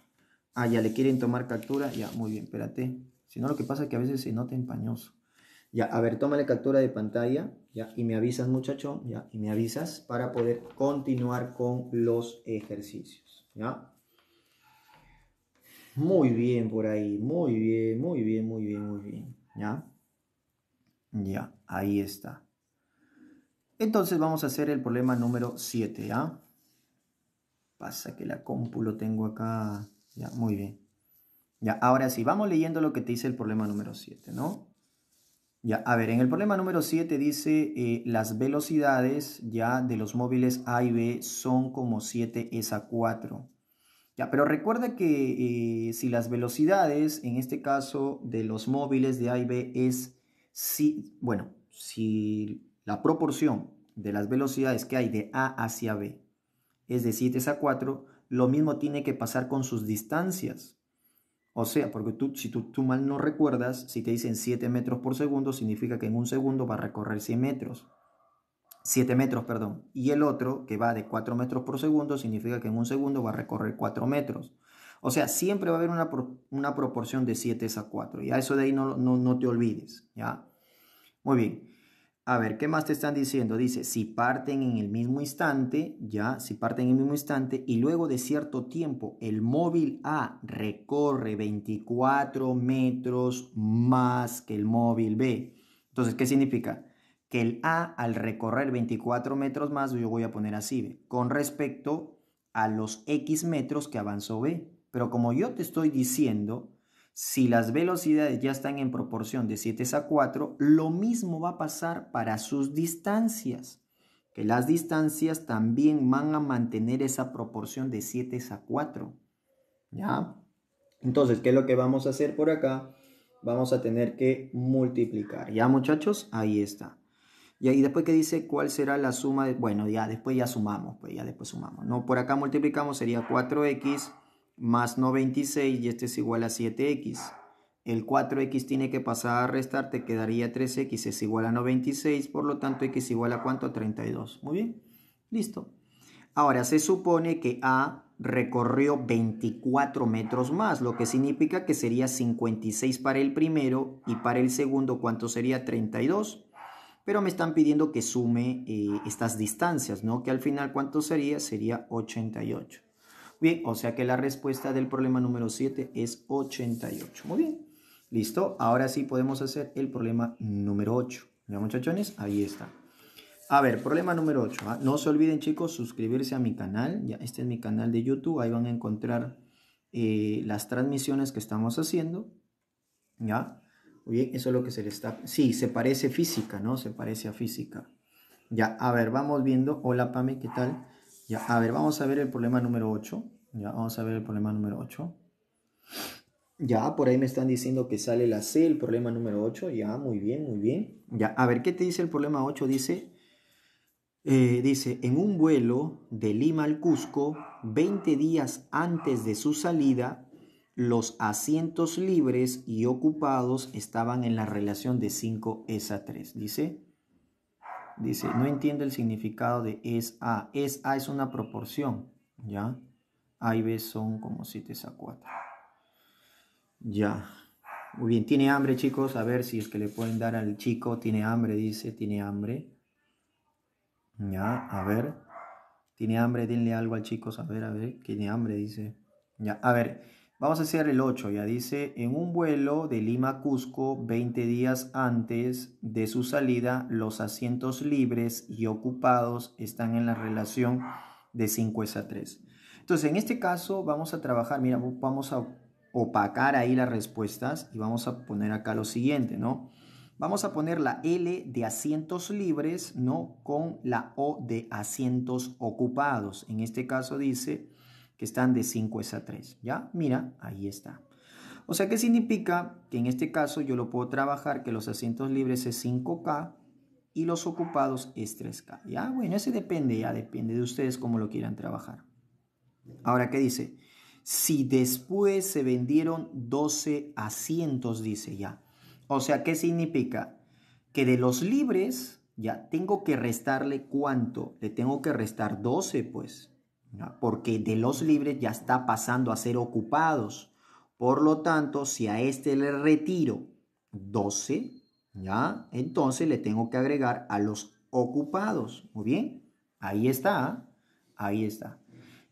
Ah, ya le quieren tomar captura. Ya, muy bien, espérate. Si no, lo que pasa es que a veces se nota empañoso. Ya, a ver, tómale captura de pantalla, ya, y me avisas, muchacho, ya, y me avisas para poder continuar con los ejercicios, ya. Muy bien por ahí, muy bien, muy bien, muy bien, muy bien. ¿Ya? Ya, ahí está. Entonces vamos a hacer el problema número 7, ¿ya? Pasa que la compu lo tengo acá. Ya, muy bien. Ya, ahora sí, vamos leyendo lo que te dice el problema número 7, ¿no? Ya, a ver, en el problema número 7 dice eh, las velocidades ya de los móviles A y B son como 7 es a 4. Ya, pero recuerda que eh, si las velocidades, en este caso de los móviles de A y B, es si, bueno, si la proporción de las velocidades que hay de A hacia B es de 7 a 4, lo mismo tiene que pasar con sus distancias. O sea, porque tú, si tú, tú mal no recuerdas, si te dicen 7 metros por segundo, significa que en un segundo va a recorrer 100 metros. 7 metros, perdón. Y el otro, que va de 4 metros por segundo, significa que en un segundo va a recorrer 4 metros. O sea, siempre va a haber una, proporción de 7 a 4. a eso de ahí no, no, no te olvides. ¿ya? Muy bien. A ver, ¿qué más te están diciendo? Dice, si parten en el mismo instante, ya, si parten en el mismo instante y luego de cierto tiempo el móvil A recorre 24 metros más que el móvil B. Entonces, ¿qué significa? que el A al recorrer 24 metros más, yo voy a poner así, B, con respecto a los X metros que avanzó B. Pero como yo te estoy diciendo, si las velocidades ya están en proporción de 7 a 4, lo mismo va a pasar para sus distancias. Que las distancias también van a mantener esa proporción de 7 a 4. ¿Ya? Entonces, ¿qué es lo que vamos a hacer por acá? Vamos a tener que multiplicar. ¿Ya, muchachos? Ahí está. Y, ahí después que dice cuál será la suma de... Bueno, ya después ya sumamos, pues ya después sumamos. No, por acá multiplicamos, sería 4x más 96 y este es igual a 7x. El 4x tiene que pasar a restar, te quedaría 3x es igual a 96, por lo tanto x igual a cuánto? 32. Muy bien, listo. Ahora, se supone que A recorrió 24 metros más, lo que significa que sería 56 para el primero y para el segundo, ¿cuánto sería? 32 pero me están pidiendo que sume eh, ah. estas distancias, ¿no? Que al final, ¿cuánto sería? Sería 88. Bien, o sea que la respuesta del problema número 7 es 88. Muy bien, listo. Ahora sí podemos hacer el problema número 8. ¿Ya, muchachones? Ahí está. A ver, problema número 8. ¿ah? No se olviden, chicos, suscribirse a mi canal. Ya, este es mi canal de YouTube. Ahí van a encontrar eh, las transmisiones que estamos haciendo. ¿Ya? Muy bien, eso es lo que se le está... Sí, se parece física, ¿no? Se parece a física. Ya, a ver, vamos viendo. Hola, Pame, ¿qué tal? Ya, a ver, vamos a ver el problema número 8. Ya, vamos a ver el problema número 8. Ya, por ahí me están diciendo que sale la C, el problema número 8. Ya, muy bien, muy bien. Ya, a ver, ¿qué te dice el problema 8? Dice, eh, dice, en un vuelo de Lima al Cusco, 20 días antes de su salida, los asientos libres y ocupados estaban en la relación de 5 es a 3. Dice, dice, no entiendo el significado de es a. Es a es una proporción, ¿ya? A y B son como 7 es a 4. Ya. Muy bien, tiene hambre chicos, a ver si es que le pueden dar al chico, tiene hambre, dice, tiene hambre. Ya, a ver. Tiene hambre, denle algo al chico, a ver, a ver, tiene hambre, dice. Ya, a ver. Vamos a hacer el 8, ya dice, en un vuelo de Lima a Cusco 20 días antes de su salida, los asientos libres y ocupados están en la relación de 5 a 3. Entonces, en este caso vamos a trabajar, mira, vamos a opacar ahí las respuestas y vamos a poner acá lo siguiente, ¿no? Vamos a poner la L de asientos libres, ¿no? Con la O de asientos ocupados. En este caso dice que están de 5 es a 3. ¿Ya? Mira, ahí está. O sea ¿qué significa que en este caso yo lo puedo trabajar que los asientos libres es 5K y los ocupados es 3K. Ya, bueno, ese depende, ya depende de ustedes cómo lo quieran trabajar. Ahora, ¿qué dice? Si después se vendieron 12 asientos, dice ya. O sea, ¿qué significa? Que de los libres, ya, tengo que restarle cuánto? Le tengo que restar 12, pues porque de los libres ya está pasando a ser ocupados. Por lo tanto, si a este le retiro 12, ¿ya? Entonces le tengo que agregar a los ocupados. Muy bien, ahí está, ¿ah? ahí está.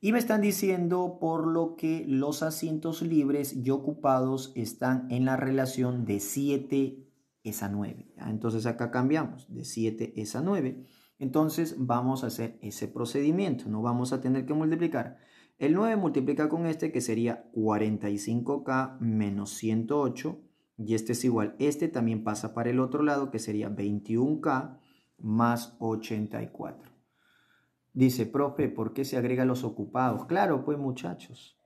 Y me están diciendo por lo que los asientos libres y ocupados están en la relación de 7 es a 9. Entonces acá cambiamos, de 7 es a 9. Entonces vamos a hacer ese procedimiento, no vamos a tener que multiplicar. El 9 multiplica con este que sería 45K menos 108 y este es igual, este también pasa para el otro lado que sería 21K más 84. Dice, profe, ¿por qué se agrega los ocupados? Claro, pues muchachos.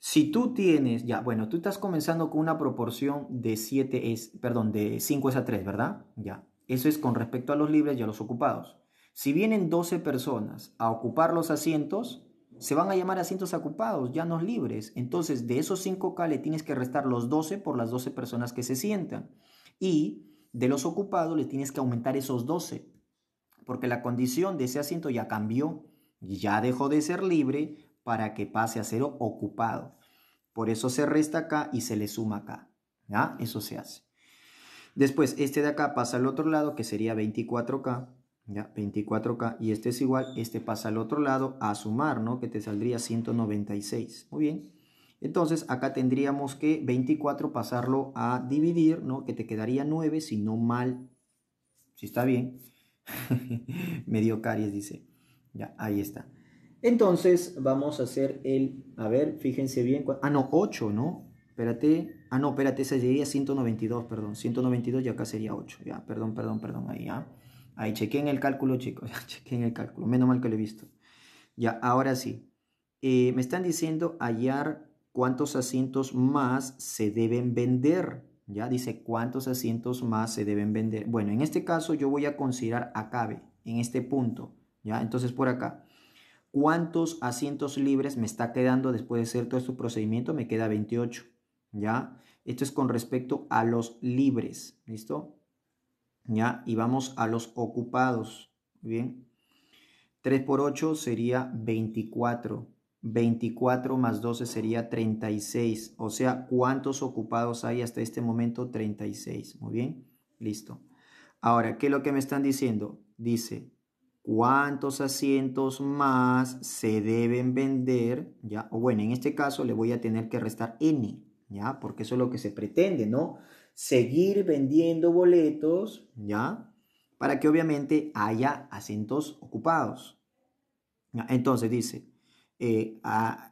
Si tú tienes, ya, bueno, tú estás comenzando con una proporción de 7 es, perdón, de 5 es a 3, ¿verdad? Ya. Eso es con respecto a los libres y a los ocupados. Si vienen 12 personas a ocupar los asientos, se van a llamar asientos ocupados, ya no libres. Entonces, de esos 5K le tienes que restar los 12 por las 12 personas que se sientan. Y de los ocupados le tienes que aumentar esos 12, porque la condición de ese asiento ya cambió, ya dejó de ser libre para que pase a ser ocupado. Por eso se resta acá y se le suma acá. ¿ya? Eso se hace. Después, este de acá pasa al otro lado, que sería 24K. ¿ya? 24K, y este es igual, este pasa al otro lado a sumar, ¿no? Que te saldría 196, muy bien. Entonces, acá tendríamos que 24 pasarlo a dividir, ¿no? Que te quedaría 9, si no mal, si está bien. Medio caries, dice. Ya, ahí está. Entonces, vamos a hacer el, a ver, fíjense bien. Ah, no, 8, ¿no? Espérate. Ah, no, espérate, esa sería 192, perdón. 192 y acá sería 8. Ya, perdón, perdón, perdón, ahí ya. ¿ah? Ahí en el cálculo, chicos. en el cálculo. Menos mal que lo he visto. Ya, ahora sí. Eh, me están diciendo hallar cuántos asientos más se deben vender. Ya dice cuántos asientos más se deben vender. Bueno, en este caso yo voy a considerar acabe en este punto. Ya, entonces por acá. ¿Cuántos asientos libres me está quedando después de hacer todo este procedimiento? Me queda 28. ¿Ya? Esto es con respecto a los libres. ¿Listo? ¿ya? Y vamos a los ocupados, ¿bien? 3 por 8 sería 24. 24 más 12 sería 36. O sea, ¿cuántos ocupados hay hasta este momento? 36. Muy bien, listo. Ahora, ¿qué es lo que me están diciendo? Dice, ¿cuántos asientos más se deben vender? ¿Ya? O bueno, en este caso le voy a tener que restar n, ¿ya? Porque eso es lo que se pretende, ¿no? seguir vendiendo boletos, ¿ya? Para que obviamente haya asientos ocupados. Entonces dice, eh, a,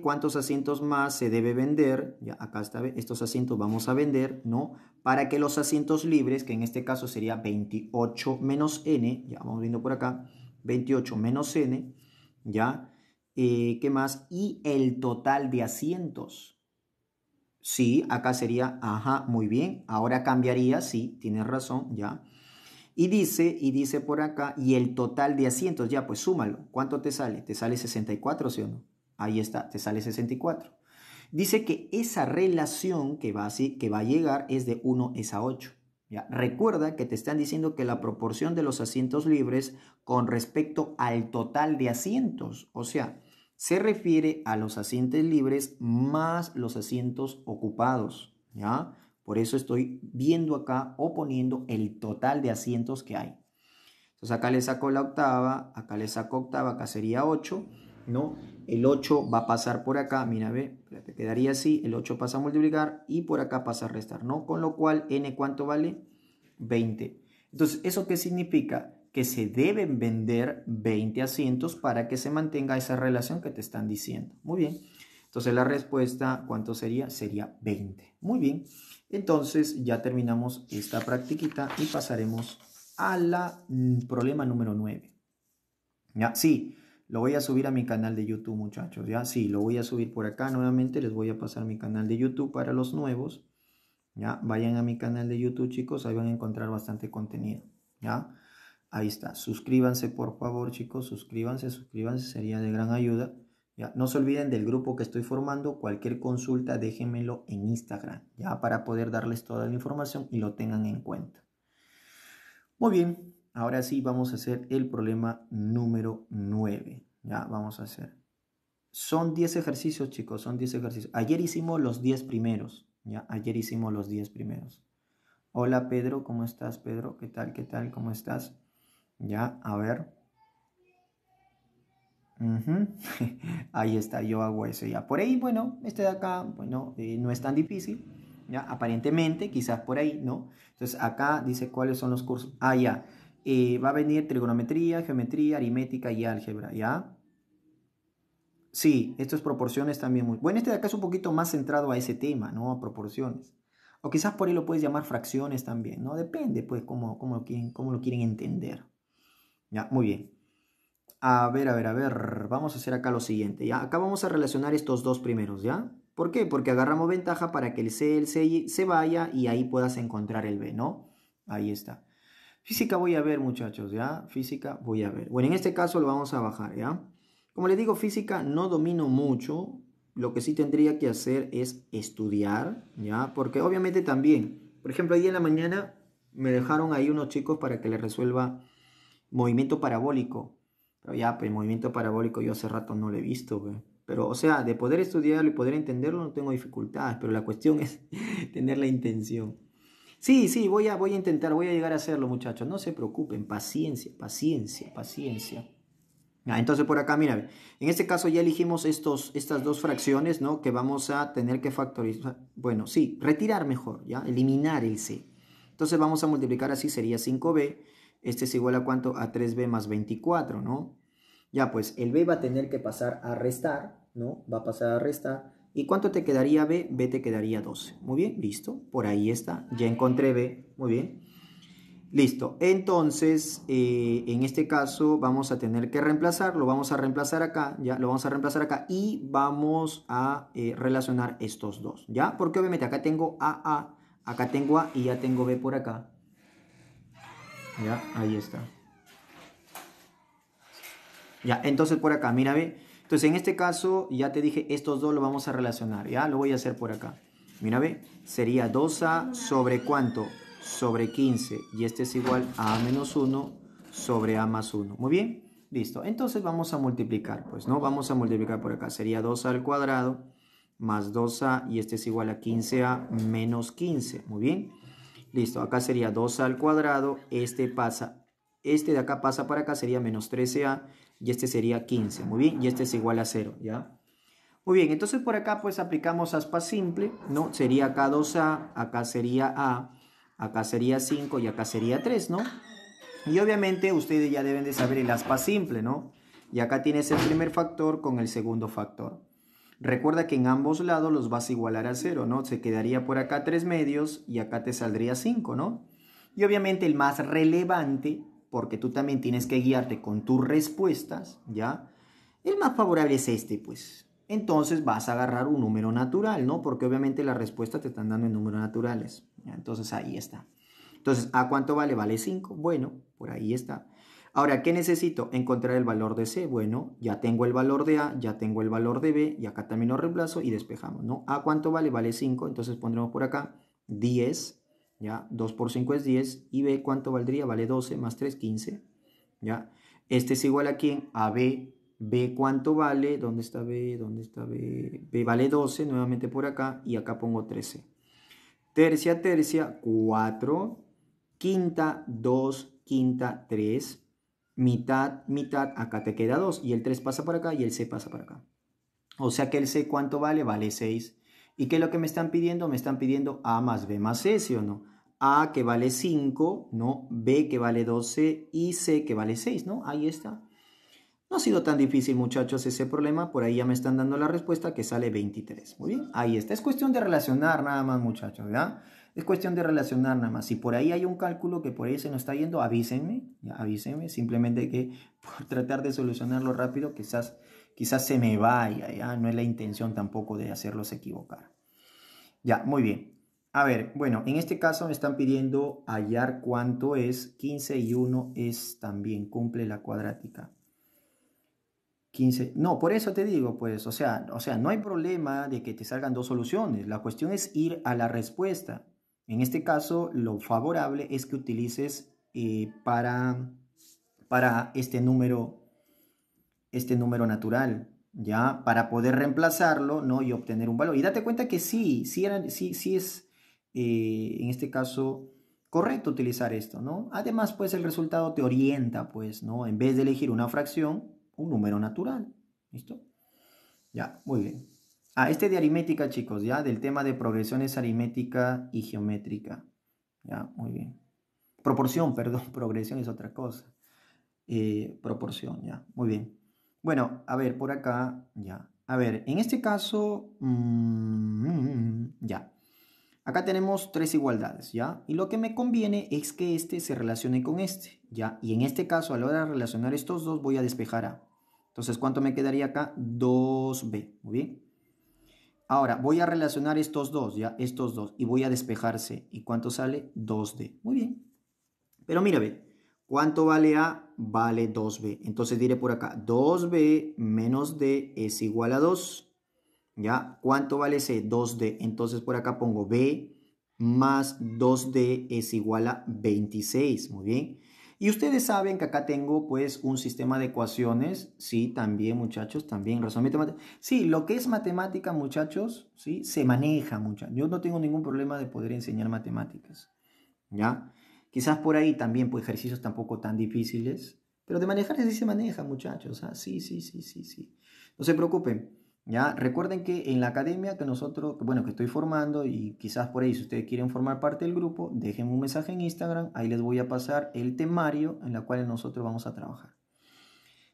cuántos asientos más se debe vender, ya acá está, estos asientos vamos a vender, ¿no? Para que los asientos libres, que en este caso sería 28 menos n, ya vamos viendo por acá, 28 menos n, ¿ya? Eh, ¿Qué más? Y el total de asientos, Sí, acá sería, ajá, muy bien. Ahora cambiaría, sí, tienes razón, ya. Y dice, y dice por acá, y el total de asientos, ya, pues súmalo. ¿Cuánto te sale? Te sale 64, ¿sí o no? Ahí está, te sale 64. Dice que esa relación que va, a, que va a llegar es de 1 es a 8. ¿ya? Recuerda que te están diciendo que la proporción de los asientos libres con respecto al total de asientos, o sea, se refiere a los asientos libres más los asientos ocupados, ¿ya? Por eso estoy viendo acá o poniendo el total de asientos que hay. Entonces acá le saco la octava, acá le saco octava, acá sería 8, ¿no? El 8 va a pasar por acá, mira, ve, te quedaría así, el 8 pasa a multiplicar y por acá pasa a restar, ¿no? Con lo cual, n cuánto vale? 20. Entonces, ¿eso qué significa? que se deben vender 20 asientos para que se mantenga esa relación que te están diciendo. Muy bien. Entonces la respuesta, ¿cuánto sería? Sería 20. Muy bien. Entonces ya terminamos esta practiquita y pasaremos al la mm, problema número 9. ¿Ya? Sí, lo voy a subir a mi canal de YouTube, muchachos. ¿ya? Sí, lo voy a subir por acá. Nuevamente les voy a pasar mi canal de YouTube para los nuevos. ¿ya? Vayan a mi canal de YouTube, chicos. Ahí van a encontrar bastante contenido. ¿ya? Ahí está. Suscríbanse, por favor, chicos. Suscríbanse, suscríbanse. Sería de gran ayuda. ¿ya? No se olviden del grupo que estoy formando. Cualquier consulta, déjenmelo en Instagram, ya para poder darles toda la información y lo tengan en cuenta. Muy bien, ahora sí vamos a hacer el problema número 9. Ya vamos a hacer. Son 10 ejercicios, chicos, son 10 ejercicios. Ayer hicimos los 10 primeros. Ya, ayer hicimos los 10 primeros. Hola Pedro, ¿cómo estás Pedro? ¿Qué tal? ¿Qué tal? ¿Cómo estás? Ya, a ver. Ahí está, yo hago eso ya. Por ahí, bueno, este de acá, bueno, eh, no es tan difícil. Ya, aparentemente, quizás por ahí, ¿no? Entonces, acá dice cuáles son los cursos. Ah, ya. Eh, va a venir trigonometría, geometría, aritmética y álgebra, ¿ya? Sí, esto es proporciones también muy... Bueno, este de acá es un poquito más centrado a ese tema, ¿no? A proporciones. O quizás por ahí lo puedes llamar fracciones también, ¿no? Depende, pues, como cómo lo quieren entender. Ya, muy bien. A ver, a ver, a ver. Vamos a hacer acá lo siguiente, ¿ya? Acá vamos a relacionar estos dos primeros, ¿ya? ¿Por qué? Porque agarramos ventaja para que el C, el C se vaya y ahí puedas encontrar el B, ¿no? Ahí está. Física voy a ver, muchachos, ¿ya? Física voy a ver. Bueno, en este caso lo vamos a bajar, ¿ya? Como les digo, física no domino mucho. Lo que sí tendría que hacer es estudiar, ¿ya? Porque obviamente también, por ejemplo, ahí en la mañana me dejaron ahí unos chicos para que les resuelva Movimiento parabólico. Pero ya, el pues, movimiento parabólico yo hace rato no lo he visto, Pero, o sea, de poder estudiarlo y poder entenderlo no tengo dificultades, pero la cuestión es tener la intención. Sí, sí, voy a, voy a intentar, voy a llegar a hacerlo, muchachos. No se preocupen, paciencia, paciencia, paciencia. Ah, entonces por acá, mira, en este caso ya elegimos estos, estas dos fracciones, ¿no? Que vamos a tener que factorizar, bueno, sí, retirar mejor, ¿ya? Eliminar el C. Entonces vamos a multiplicar así, sería 5B este es igual a cuánto? A 3b más 24, ¿no? Ya, pues el b va a tener que pasar a restar, ¿no? Va a pasar a restar. ¿Y cuánto te quedaría b? b te quedaría 12. Muy bien, listo. Por ahí está. Ya encontré b. Muy bien. Listo. Entonces, eh, en este caso vamos a tener que reemplazar. Lo vamos a reemplazar acá, ¿ya? Lo vamos a reemplazar acá y vamos a eh, relacionar estos dos, ¿ya? Porque obviamente acá tengo a, acá tengo A y ya tengo B por acá. Ya, ahí está. Ya, entonces por acá, mira ve Entonces en este caso ya te dije, estos dos lo vamos a relacionar, ¿ya? Lo voy a hacer por acá. mira ve sería 2A sobre cuánto? Sobre 15. Y este es igual a A menos 1 sobre A más 1. Muy bien, listo. Entonces vamos a multiplicar, pues, ¿no? Vamos a multiplicar por acá. Sería 2A al cuadrado más 2A y este es igual a 15A menos 15. Muy bien. Listo, acá sería 2 al cuadrado, este pasa, este de acá pasa para acá, sería menos 13a, y este sería 15, muy bien, y este es igual a 0, ¿ya? Muy bien, entonces por acá pues aplicamos aspa simple, ¿no? Sería acá 2a, acá sería a, acá sería 5 y acá sería 3, ¿no? Y obviamente ustedes ya deben de saber el aspa simple, ¿no? Y acá tienes el primer factor con el segundo factor. Recuerda que en ambos lados los vas a igualar a cero, ¿no? Se quedaría por acá tres medios y acá te saldría 5, ¿no? Y obviamente el más relevante, porque tú también tienes que guiarte con tus respuestas, ¿ya? El más favorable es este, pues. Entonces vas a agarrar un número natural, ¿no? Porque obviamente las respuestas te están dando en números naturales. Entonces ahí está. Entonces, ¿a cuánto vale? Vale 5. Bueno, por ahí está. Ahora, ¿qué necesito? Encontrar el valor de C. Bueno, ya tengo el valor de A, ya tengo el valor de B, y acá también lo reemplazo y despejamos, ¿no? ¿A cuánto vale? Vale 5, entonces pondremos por acá 10, ¿ya? 2 por 5 es 10, y B, ¿cuánto valdría? Vale 12, más 3, 15, ¿ya? Este es igual a quién? A B, B cuánto vale, ¿dónde está B? ¿Dónde está B? B vale 12, nuevamente por acá, y acá pongo 13. Tercia, tercia, 4, quinta, 2, quinta, 3, mitad, mitad, acá te queda 2 y el 3 pasa por acá y el C pasa por acá. O sea que el C cuánto vale? Vale 6. ¿Y qué es lo que me están pidiendo? Me están pidiendo A más B más C, ¿sí o no? A que vale 5, ¿no? B que vale 12 y C que vale 6, ¿no? Ahí está. No ha sido tan difícil, muchachos, ese problema. Por ahí ya me están dando la respuesta que sale 23. Muy bien, ahí está. Es cuestión de relacionar nada más, muchachos, ¿verdad? Es cuestión de relacionar nada más. Si por ahí hay un cálculo que por ahí se nos está yendo, avísenme, avísenme. Simplemente que por tratar de solucionarlo rápido, quizás, quizás se me vaya, ya. No es la intención tampoco de hacerlos equivocar. Ya, muy bien. A ver, bueno, en este caso me están pidiendo hallar cuánto es. 15 y 1 es también, cumple la cuadrática. 15. No, por eso te digo, pues, o sea, o sea, no hay problema de que te salgan dos soluciones. La cuestión es ir a la respuesta. En este caso, lo favorable es que utilices eh, para, para este, número, este número natural, ¿ya? Para poder reemplazarlo, ¿no? Y obtener un valor. Y date cuenta que sí, sí, es, eh, en este caso, correcto utilizar esto, ¿no? Además, pues el resultado te orienta, pues, ¿no? En vez de elegir una fracción, un número natural, ¿listo? Ya, muy bien a ah, este de aritmética, chicos, ¿ya? Del tema de progresiones aritmética y geométrica. Ya, muy bien. Proporción, perdón, progresión es otra cosa. Eh, proporción, ya, muy bien. Bueno, a ver, por acá, ya. A ver, en este caso, mm, ya. Acá tenemos tres igualdades, ¿ya? Y lo que me conviene es que este se relacione con este, ¿ya? Y en este caso, a la hora de relacionar estos dos, voy a despejar A. Entonces, ¿cuánto me quedaría acá? 2B, muy bien. Ahora, voy a relacionar estos dos, ya, estos dos, y voy a despejarse. ¿Y cuánto sale? 2D. Muy bien. Pero mira, ve, ¿cuánto vale A? Vale 2B. Entonces diré por acá, 2B menos D es igual a 2. ¿Ya? ¿Cuánto vale C? 2D. Entonces por acá pongo B más 2D es igual a 26. Muy bien. Y ustedes saben que acá tengo pues un sistema de ecuaciones, sí, también muchachos, también razonamiento Sí, lo que es matemática muchachos, sí, se maneja muchachos. Yo no tengo ningún problema de poder enseñar matemáticas, ¿ya? Quizás por ahí también pues ejercicios tampoco tan difíciles, pero de manejar sí se maneja muchachos, ¿ah? sí, sí, sí, sí, sí. No se preocupen. ¿Ya? Recuerden que en la academia que nosotros, bueno, que estoy formando y quizás por ahí si ustedes quieren formar parte del grupo, dejen un mensaje en Instagram, ahí les voy a pasar el temario en la cual nosotros vamos a trabajar.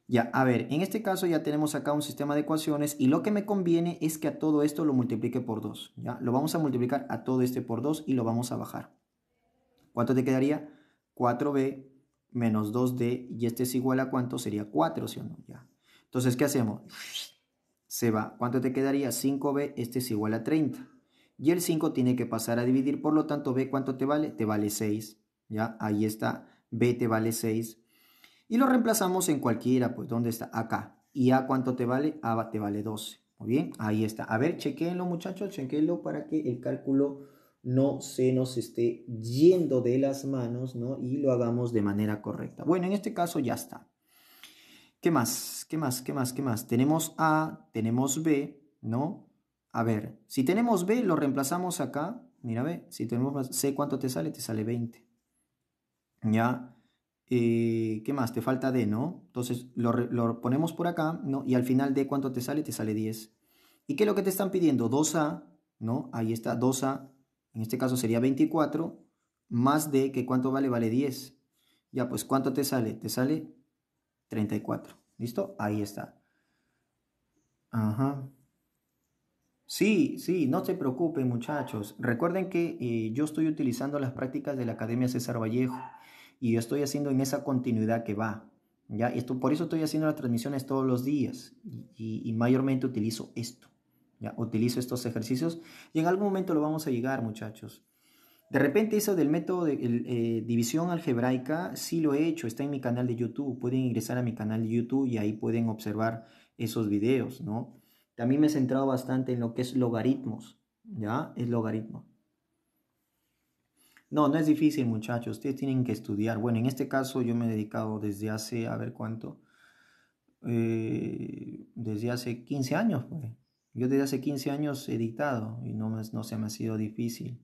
Ya, a ver, en este caso ya tenemos acá un sistema de ecuaciones y lo que me conviene es que a todo esto lo multiplique por 2, ¿ya? Lo vamos a multiplicar a todo este por 2 y lo vamos a bajar. ¿Cuánto te quedaría? 4b menos 2d y este es igual a cuánto sería 4, ¿sí o no? Ya. Entonces, ¿qué hacemos? se va. ¿Cuánto te quedaría? 5b, este es igual a 30. Y el 5 tiene que pasar a dividir, por lo tanto, b cuánto te vale? Te vale 6. ¿Ya? Ahí está, b te vale 6. Y lo reemplazamos en cualquiera, pues, ¿dónde está? Acá. ¿Y a cuánto te vale? A te vale 12. Muy bien, ahí está. A ver, chequenlo muchachos, chequenlo para que el cálculo no se nos esté yendo de las manos, ¿no? Y lo hagamos de manera correcta. Bueno, en este caso ya está. ¿Qué más? ¿Qué más? ¿Qué más? ¿Qué más? Tenemos A, tenemos B, ¿no? A ver, si tenemos B, lo reemplazamos acá. Mira, B, si tenemos C, ¿cuánto te sale? Te sale 20. ¿Ya? Eh, ¿Qué más? Te falta D, ¿no? Entonces lo, ponemos por acá, ¿no? Y al final D, ¿cuánto te sale? Te sale 10. ¿Y qué es lo que te están pidiendo? 2A, ¿no? Ahí está, 2A, en este caso sería 24, más D, ¿qué ¿cuánto vale? Vale 10. Ya, pues, ¿cuánto te sale? Te sale 34. ¿Listo? Ahí está. Ajá. Sí, sí, no se preocupen muchachos. Recuerden que eh, yo estoy utilizando las prácticas de la Academia César Vallejo y estoy haciendo en esa continuidad que va. ¿ya? Esto, por eso estoy haciendo las transmisiones todos los días y, y mayormente utilizo esto. ¿ya? Utilizo estos ejercicios y en algún momento lo vamos a llegar muchachos. De repente eso del método de eh, división algebraica sí lo he hecho, está en mi canal de YouTube, pueden ingresar a mi canal de YouTube y ahí pueden observar esos videos, ¿no? También me he centrado bastante en lo que es logaritmos, ¿ya? Es logaritmo. No, no es difícil muchachos, ustedes tienen que estudiar. Bueno, en este caso yo me he dedicado desde hace, a ver cuánto, eh, desde hace 15 años, pues. Yo desde hace 15 años he dictado y no, no se me ha sido difícil.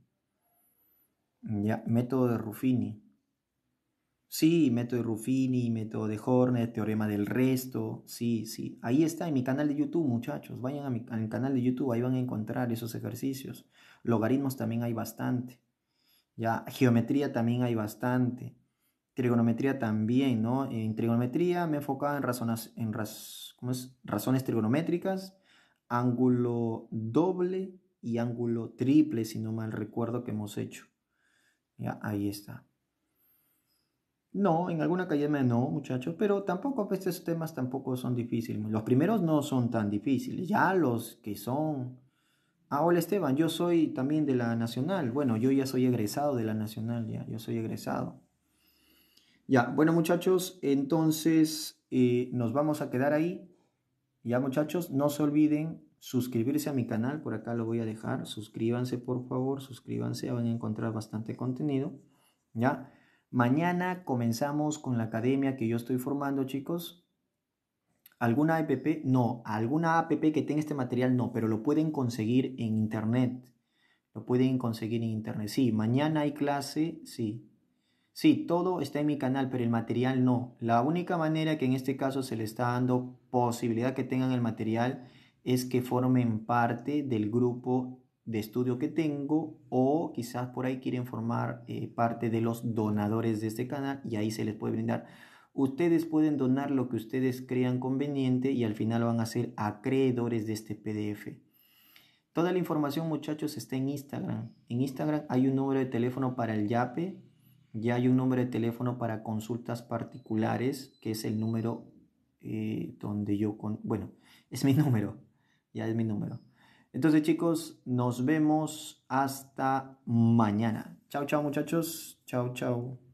Ya, método de Ruffini. Sí, método de Ruffini, método de Horner, teorema del resto. Sí, sí. Ahí está en mi canal de YouTube, muchachos. Vayan a mi, al canal de YouTube, ahí van a encontrar esos ejercicios. Logaritmos también hay bastante. Ya, geometría también hay bastante. Trigonometría también, ¿no? En trigonometría me enfocaba en, razones, en razones trigonométricas, ángulo doble y ángulo triple, si no mal recuerdo que hemos hecho. Ya, ahí está. No, en alguna calle no, muchachos, pero tampoco estos temas tampoco son difíciles. Los primeros no son tan difíciles, ya los que son... Ah, hola Esteban, yo soy también de la Nacional. Bueno, yo ya soy egresado de la Nacional, ya, yo soy egresado. Ya, bueno muchachos, entonces eh, nos vamos a quedar ahí. Ya muchachos, no se olviden suscribirse a mi canal, por acá lo voy a dejar, suscríbanse por favor, suscríbanse, van a encontrar bastante contenido, ¿ya? Mañana comenzamos con la academia que yo estoy formando, chicos. ¿Alguna app? No, alguna app que tenga este material no, pero lo pueden conseguir en internet. Lo pueden conseguir en internet. Sí, mañana hay clase, sí. Sí, todo está en mi canal, pero el material no. La única manera que en este caso se le está dando posibilidad que tengan el material es que formen parte del grupo de estudio que tengo o quizás por ahí quieren formar eh, parte de los donadores de este canal y ahí se les puede brindar. Ustedes pueden donar lo que ustedes crean conveniente y al final van a ser acreedores de este PDF. Toda la información muchachos está en Instagram. En Instagram hay un número de teléfono para el YAPE, ya hay un número de teléfono para consultas particulares, que es el número eh, donde yo, con, bueno, es mi número, ya es mi número. Entonces chicos, nos vemos hasta mañana. Chao, chao muchachos. Chao, chao.